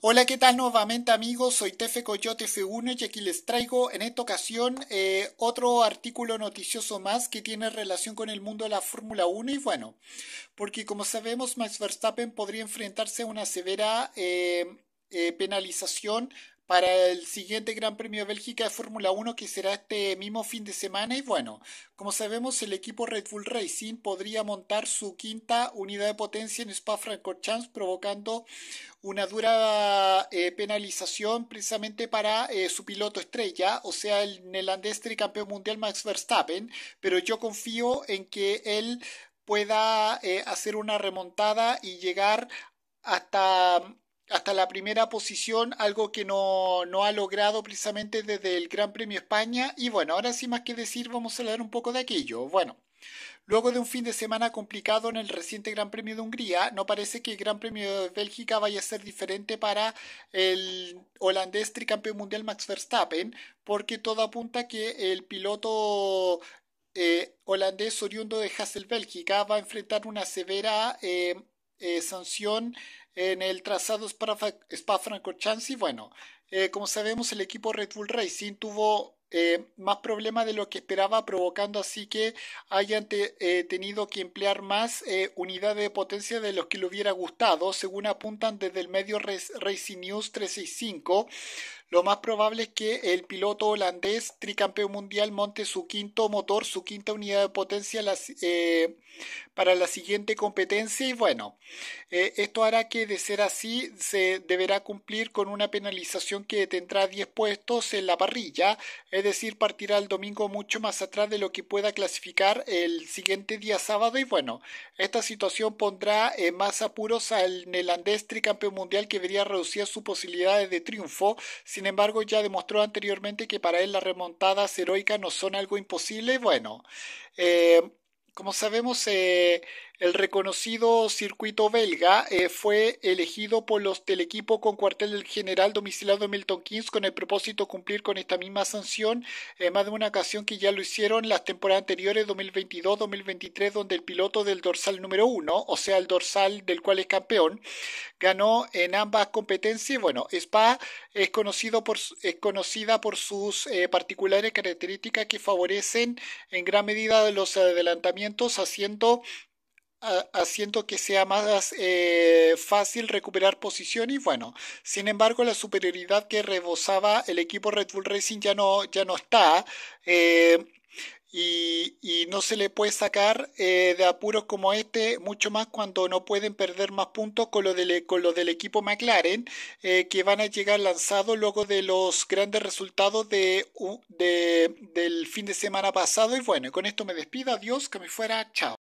Hola, ¿qué tal nuevamente amigos? Soy Tefe Coyote F1 y aquí les traigo en esta ocasión eh, otro artículo noticioso más que tiene relación con el mundo de la Fórmula 1 y bueno, porque como sabemos Max Verstappen podría enfrentarse a una severa eh, eh, penalización para el siguiente Gran Premio de Bélgica de Fórmula 1 que será este mismo fin de semana. Y bueno, como sabemos, el equipo Red Bull Racing podría montar su quinta unidad de potencia en Spa-Francorchamps, provocando una dura eh, penalización precisamente para eh, su piloto estrella, o sea, el neerlandés campeón mundial Max Verstappen. Pero yo confío en que él pueda eh, hacer una remontada y llegar hasta hasta la primera posición, algo que no, ha logrado precisamente desde el Gran Premio España. Y bueno, ahora sin más que decir, vamos a hablar un poco de aquello. Bueno, luego de un fin de semana complicado en el reciente Gran Premio de Hungría, no parece que el Gran Premio de Bélgica vaya a ser diferente para el holandés tricampeón mundial Max Verstappen, porque todo apunta que el piloto eh, holandés oriundo de Hassel, Bélgica, va a enfrentar una severa eh, eh, sanción en el trazado Spa-Francorchamps. Y bueno, eh, como sabemos, el equipo Red Bull Racing tuvo eh, más problemas de lo que esperaba, provocando así que hayan tenido que emplear más unidades de potencia de los que le hubiera gustado, según apuntan desde el medio Racing News 365. Lo más probable es que el piloto holandés, tricampeón mundial, monte su quinto motor, su quinta unidad de potencia eh, para la siguiente competencia. Y bueno, eh, esto hará que de ser así, se deberá cumplir con una penalización que tendrá 10 puestos en la parrilla, es decir, partirá el domingo mucho más atrás de lo que pueda clasificar el siguiente día sábado. Y bueno, esta situación pondrá más apuros al neerlandés tricampeón mundial que vería reducir sus posibilidades de triunfo sin embargo, ya demostró anteriormente que para él las remontadas heroicas no son algo imposible. Bueno, eh, como sabemos, eh, el reconocido circuito belga eh, fue elegido por los del equipo con cuartel del general domiciliado Milton Keynes con el propósito de cumplir con esta misma sanción, en eh, más de una ocasión que ya lo hicieron las temporadas anteriores 2022-2023, donde el piloto del dorsal número uno, o sea, el dorsal del cual es campeón, ganó en ambas competencias. Bueno, Spa es, conocido por, es conocida por sus eh, particulares características que favorecen en gran medida los adelantamientos, haciendo haciendo que sea más eh, fácil recuperar posición y bueno, sin embargo la superioridad que rebosaba el equipo Red Bull Racing ya no, ya no está eh, y, no se le puede sacar eh, de apuros como este, mucho más cuando no pueden perder más puntos con lo del, con lo del equipo McLaren, que van a llegar lanzados luego de los grandes resultados de, del fin de semana pasado. Y bueno, con esto me despido, adiós, que me fuera, chao.